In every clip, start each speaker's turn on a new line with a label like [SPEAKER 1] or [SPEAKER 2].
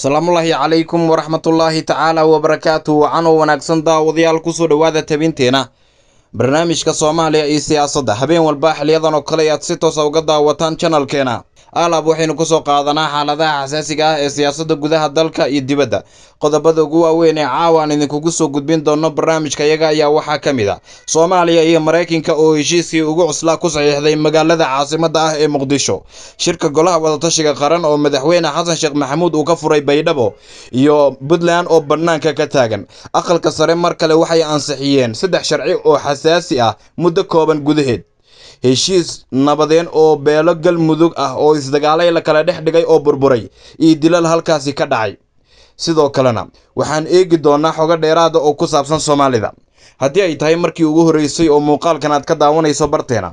[SPEAKER 1] salaamullaahi calaykum waraxmatullaahi tacaala wabarakaatu oo wanaagsan daawadayaal kusoo dhowaada tabinteena barnaamijka soomaaliya iyo siyaasadda habeen walba xiliyadan oo kale ayaad si toosa ah uga daawataan janalkeena alab waxaynu kusoo qaadanaa xaaladaha xasaasiga ah ee siyaasadda gudaha dalka iyo dibadda qodobada ugu waaweyn ee caawa aan idinkugu soo gudbin doonno barnaamijka barnaamijkayaga ayaa waxaa ka mid a ah. soomaaliya iyo maraykanka oo heshiiskii ugu cuslaa ku saxiixday magaalada caasimadda ah ee muqdisho shirka golaha wadatashiga qaran oo madaxweyne xasan sheekh maxamuud uu ka furay baydhabo iyo puntland oo bannaanka ka taagan aqalka sare mar kale waxay ansixiyeen saddex sharci oo xasaasi ah muddo kooban gudaheed heshiis nabadeen oo beelo galmudug ah oo isdagaalay la kala dhex dhigay oo burburay iyo dilal halkaasi ka dhacay sidoo kalena waxaan eegi doonaa xogo dheeraada oo ku saabsan soomaalida haddii ay tahay markii ugu horreysay oo muuqaalkan aad ka daawanayso barteena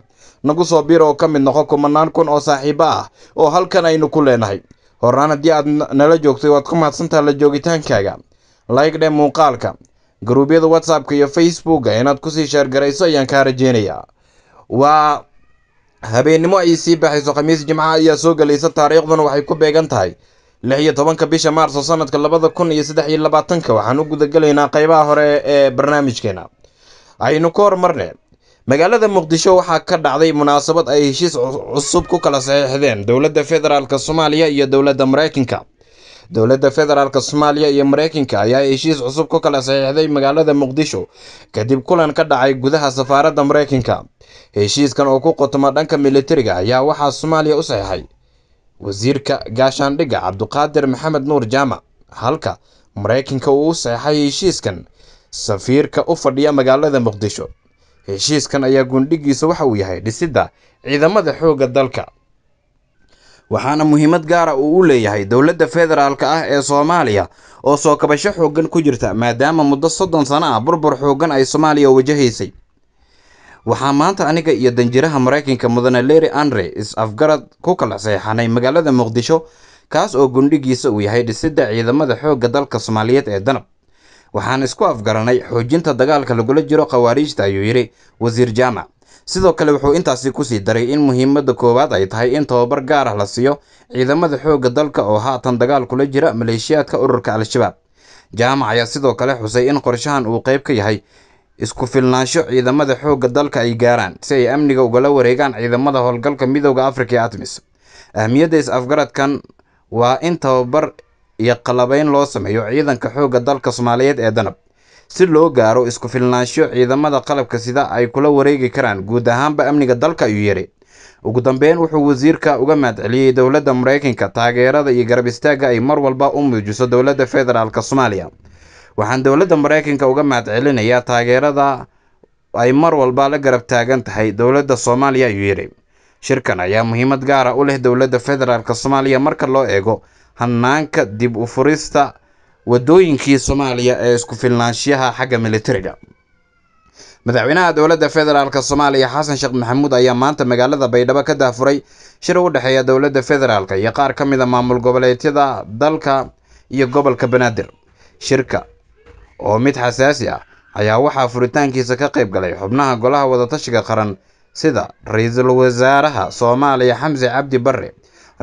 [SPEAKER 1] nagu soo biir oo ka mid noqo kumanaan kun oo saaxiibo ah oo halkan aynu ku leenahay horaan haddii aad nala joogtay waad ku mahadsantaha la joogitaankaaga laygdhe muuqaalka garuubyada whatsappka iyo facebooka inaad kusii sheergarayso ayaan kaa rajeynayaa waa habeennimo ay sii baxayso khamiis jimcaha ayaa soo gelaysa taariikhduna waxay ku beegan tahay lix iyo tobanka bisha maarso sanadka labada kun iyo saddex iyo labaatanka waxaan u gudagelaynaa qaybaha hore ee barnaamijkeena aynu ka hormarne magaalada muqdisho waxaa ka dhacday munaasabad ay heshiis cusub ku kala saxiixdeen dowladda federaalk soomaaliya iyo dowladda mareykanka dowladda federaalk soomaaliya iyo maraykanka ayaa heshiis cusub ku kala saxiixday magaalada muqdisho kadib kulan ka dhacay gudaha safaaradda mareykanka heshiiskan oo ku qotoma dhanka militariga ayaa waxaa soomaaliya u saxiixay wasiirka gaashaandhigga cabduqaadir maxamed nuur jaamac halka maraykanka uu u saxiixay heshiiskan safiirka u fadhiya magaalada muqdisho heshiiskan ayaa guundhigiisa waxa uu yahay dhisidda ciidamada xoogga dalka waxaana muhiimad gaara ah uu u leeyahay dowladda federaalka ah ee soomaaliya oo soo kabasho xooggan ku jirta maadaama muddo soddon sano ah burbur xooggan ay soomaaliya wajahaysay waxaa maanta aniga iyo danjiraha maraykanka mudane leri andre is-afgarad ku kala seexanay magaalada muqdisho kaas oo gundhigiisa uu yahay dhisidda ciidamada xoogga dalka soomaaliyeed ee danab waxaan isku afgaranay xoojinta dagaalka lagula jiro khawaariijta ayuu yidhi wasiir jaamac sidoo kale wuxuu intaasi kusii daray in muhiimadda koowaad ay tahay in tababar gaar ah la siiyo ciidamada xoogga dalka oo haatan dagaal kula jira maleeshiyaadka ururka al-shabaab jaamac ayaa sidoo kale xusay in qorshahan uu qayb ka yahay isku filnaansho ciidamada xoogga dalka ay gaaraan si ay amniga ugala wareegaan ciidamada howlgalka midooda afrika ee atmis ahmiyadda is-afgaradkan waa in tababar iyo qalabayn loo sameeyo ciidanka xoogga dalka soomaaliyeed ee danab si loo gaaro isku filnaansho ciidamada qalabka sida ay kula wareegi karaan guud ahaanba amniga dalka ayuu yidhi ugu dambeyn wuxuu wasiirka uga mahadceliyey dowladda maraykanka taageerada iyo garab istaagga ay mar walba u muujiso dowladda federaalk soomaaliya waxaan dowladda maraykanka uga mahad celinayaa taageerada ay mar walba la garab taagan tahay dowladda soomaaliya ayuu yidhi shirkan ayaa muhiimad gaara ah u leh dowladda federaalk soomaaliya marka loo eego hannaanka dib u furista wadooyinkii soomaaliya ee isku filnaanshiyaha xagga militariga madaxweynaha dowladda federaalk soomaaliya xasan sheekh maxamuud ayaa maanta magaalada baydhabo ka daafuray shir u dhexeeya dowladda federaalk iyo qaar ka mid a ah maamul goboleedyada dalka iyo gobolka banaadir shirka oo mid xasaasi ah ayaa waxaa furitaankiisa ka qayb galay xubnaha golaha wadatashiga qaran sida ra-iisul wasaaraha soomaaliya xamse cabdi barre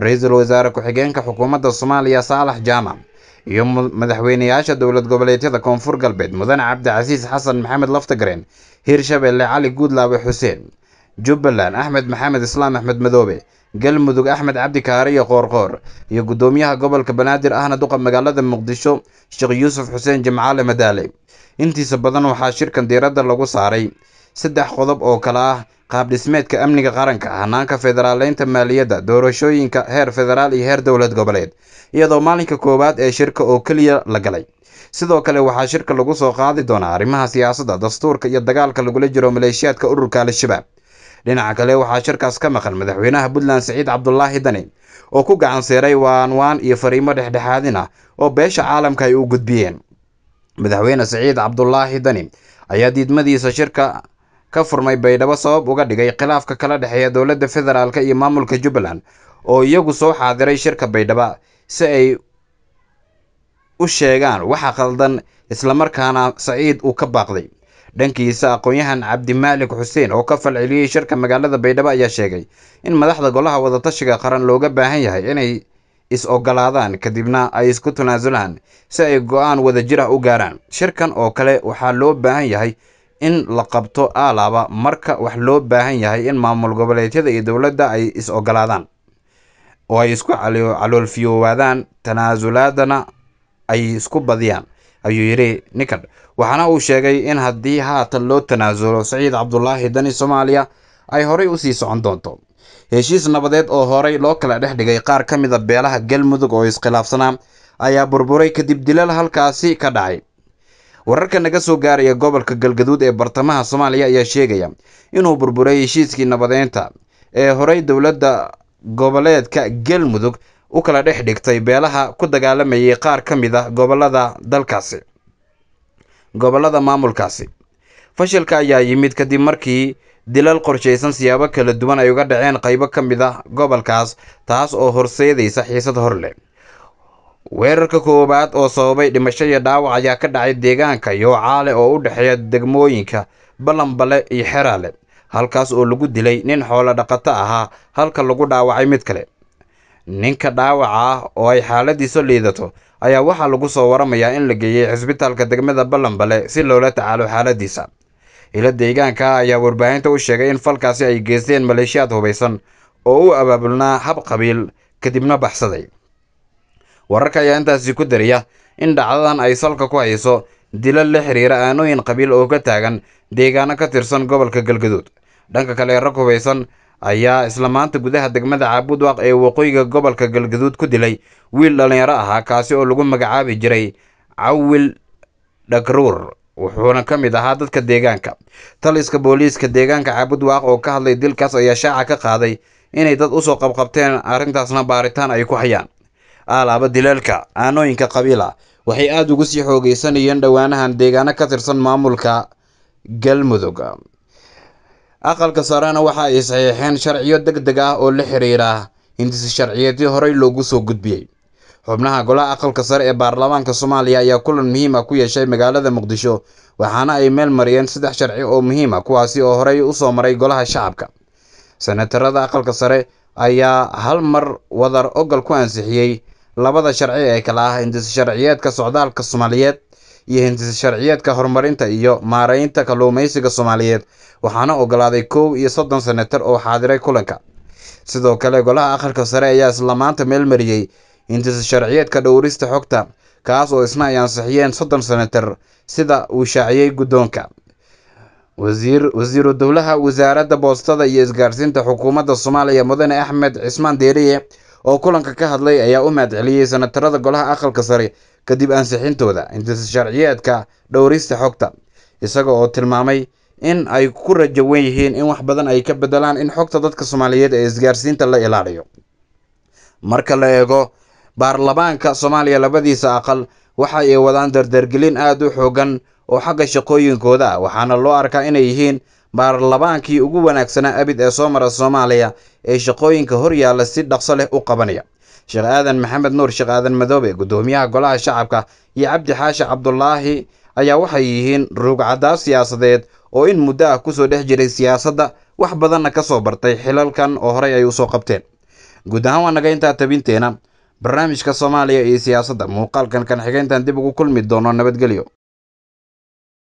[SPEAKER 1] ra-iisul wasaare ku-xigeenka xukuumadda soomaaliya saalax jaamac iyo madaxweynayaasha dowlad goboleedyada koonfur galbeed mudane cabdicasiis xasan maxamed laftagareen hiirshabeelle cali guudlaabe xuseen jubbaland axmed maxamed islaam axmed madoobe galmudug axmed cabdi kaare iyo qoorqoor iyo guddoomiyaha gobolka banaadir ahna duqa magaalada muqdisho sheekh yuusuf xuseen jimcaale madaale intiisa badan waxaa shirkan diiradda lagu saaray saddex qodob oo kale ah qaab dhismeedka amniga qaranka hanaanka federaaleynta maaliyadda doorashooyinka heer federaal iyo heer dowlad goboleed iyadoo maalinka koowaad ee shirka oo keliya la galay sidoo kale waxaa shirka lagu soo qaadi doonaa arrimaha siyaasadda dastuurka iyo dagaalka lagula jiro maleeshiyaadka ururka al-shabaab dhinaca kale waxaa shirkaas ka maqan madaxweynaha puntland saciid cabdulaahi dani oo ku gacan seeray waanwaan iyo fariimo dhexdhexaadin ah oo beesha caalamka ay u gudbiyeen madaxweyne saciid cabdulaahi dani ayaa diidmadiisa shirka ka furmay baydhabo sabab uga dhigay khilaafka kala dhexeeya dowladda federaalk iyo maamulka jubbaland oo iyagu soo xaadiray shirka baydhaba si ay u sheegaan waxa khaldan islamarkaana saciid uu ka baaqday dhankiisa aqoon-yahan cabdimaalik xuseen oo ka falceliyey shirka magaalada baydhaba ayaa sheegay in madaxda golaha wadatashiga qaran looga baahan yahay inay is-ogolaadaan kadibna ay isku tanaasulaan si ay go-aan wadajir ah u gaaraan shirkan oo kale waxaa loo baahan yahay in la qabto Aalaba marka wax loo baahan yahay in maamul goboleedyada iyo dowladda ay is ogolaadaan oo ay isku calool fiyoowaadaan tanaasulaadana ay isku badiyaan ayuu yidhi ninkan waxaana uu sheegay in haddii haatan loo tanaasulo saciid cabdulaahi dani soomaaliya ay horey usii socon doonto heshiis nabadeed oo horay loo kala dhex dhigay qaar ka mida ah beelaha galmudug oo iskhilaafsanaa ayaa burburay kadib dilal halkaasi ka dhacay wararka naga soo gaaraya gobolka galgaduud ee bartamaha soomaaliya ayaa sheegaya inuu burburay heshiiskii nabadeynta ee horey dowladda goboleedka galmudug u kala dhex dhigtay beelaha ku dagaalamayay qaar ka mid ah gobolada dalkaasi gobolada maamulkaasi fashilka ayaa yimid kadib markii dilal qorshaysan siyaabo kala duwan ay uga dhaceen qaybo ka mid ah gobolkaas taas oo horseedaysa xiisad hor leh weerarka koowaad oo sababay dhimasho iyo dhaawac ayaa ka dhacay deegaanka yoocaale oo u dhexeeya degmooyinka ballanbale iyo xeraale halkaas oo lagu dilay nin xoolo dhaqato ahaa halka lagu dhaawacay mid kale ninka dhaawaca ah oo ay xaaladiisa liidato ayaa waxaa lagu soo waramayaa in la geeyey cisbitaalka degmada ballanbale si loola tacaalo xaaladiisa ila deegaanka ayaa warbaahinta u sheegay in falkaasi ay geysteen maleeshiyaad hubaysan oo u abaabulnaa hab qabiil kadibna baxsaday wararka ayaa intaasi ku dariya in dhacdadan ay salka ku hayso dilal la xiriira aanooyin qabiil oo ka taagan deegaano ka tirsan gobolka galgaduud dhanka kale rag hubaysan ayaa isla maanta gudaha degmada caabudwaaq ee waqooyiga gobolka galgaduud ku dilay wiil dhallinyaro ahaa kaasi oo lagu magacaabi jiray cawil dhagruur wuxuuna ka mid ahaa dadka deegaanka taliska booliiska deegaanka caabudwaaq oo ka hadlay dilkaas ayaa shaaca ka qaaday inay dad u soo qabqabteen arrintaasna baaritaan ay ku hayaan alaaba dilaalka aanooyinka qabiila waxay aada ugu sii xoogaysanayeen dhowaanahan deegaano ka tirsan maamulka galmudug aqalka sarena waxa ay saxiixeen sharciyo deg deg ah oo la xiriira hindisi sharciyeedii horey loogu soo gudbiyey xubnaha golaha aqalka sare ee baarlamaanka soomaaliya ayaa kulan muhiima ah ku yeeshay magaalada muqdisho waxaana ay meel mariyeen saddex sharci oo muhiima ah, kuwaasi oo horey usoo maray golaha shacabka senatarada aqalka sare ayaa hal mar wadar ogol ku ansixiyey labada sharci ee kala ah hindisa sharciyeedka socdaalka soomaaliyeed iyo hindisa sharciyeedka horumarinta iyo maaraynta kalluumeysiga soomaaliyeed waxaana ogolaaday kow iyo soddon senatar oo xaadiray kulanka sidoo kale golaha aqalka sare ayaa islamaanta maanta meelmariyey hindisa sharciyeedka dhowrista xogta kaas oo isna ay ansixiyeen soddon senatar sida uu shaaciyey guddoonka wasiir wasiiru dowlaha wasaaradda boostada iyo isgaarsiinta xukuumadda soomaaliya mudane axmed cismaan deeriye oo kulanka ka hadlay ayaa u mahadceliyey sanatarada golaha aqalka sare kadib ansixintooda intis sharciyeedka dhowrista xogta isaga oo tilmaamay in ay ku rajo wen yihiin in wax badan ay ka beddelaan in xogta dadka soomaaliyeed ee isgaarsiinta la ilaaliyo marka la eego baarlamaanka soomaaliya labadiisa aqal waxa ay wadaan dardargelin aada u xoogan oo xagga shaqooyinkooda ah waxaana loo arkaa inay yihiin baarlabaankii ugu wanaagsanaa abid ee soo mara soomaaliya ee shaqooyinka horyaalla si dhaqso leh u qabanaya sheekh aadan maxamed nuur sheekh aadan madoobe guddoomiyaha golaha shacabka iyo cabdi xaashi cabdulaahi ayaa waxay yihiin rugcadaa siyaasadeed oo in muddo ah ku soo dhex jiray siyaasadda wax badanna ka soo bartay xilalkan oo horey ay usoo qabteen guud ahaan waa naga intaa tabinteena barnaamijka soomaaliya iyo siyaasadda muuqaalkan kan xigeentan dib ugu kulmi doono nabadgelyo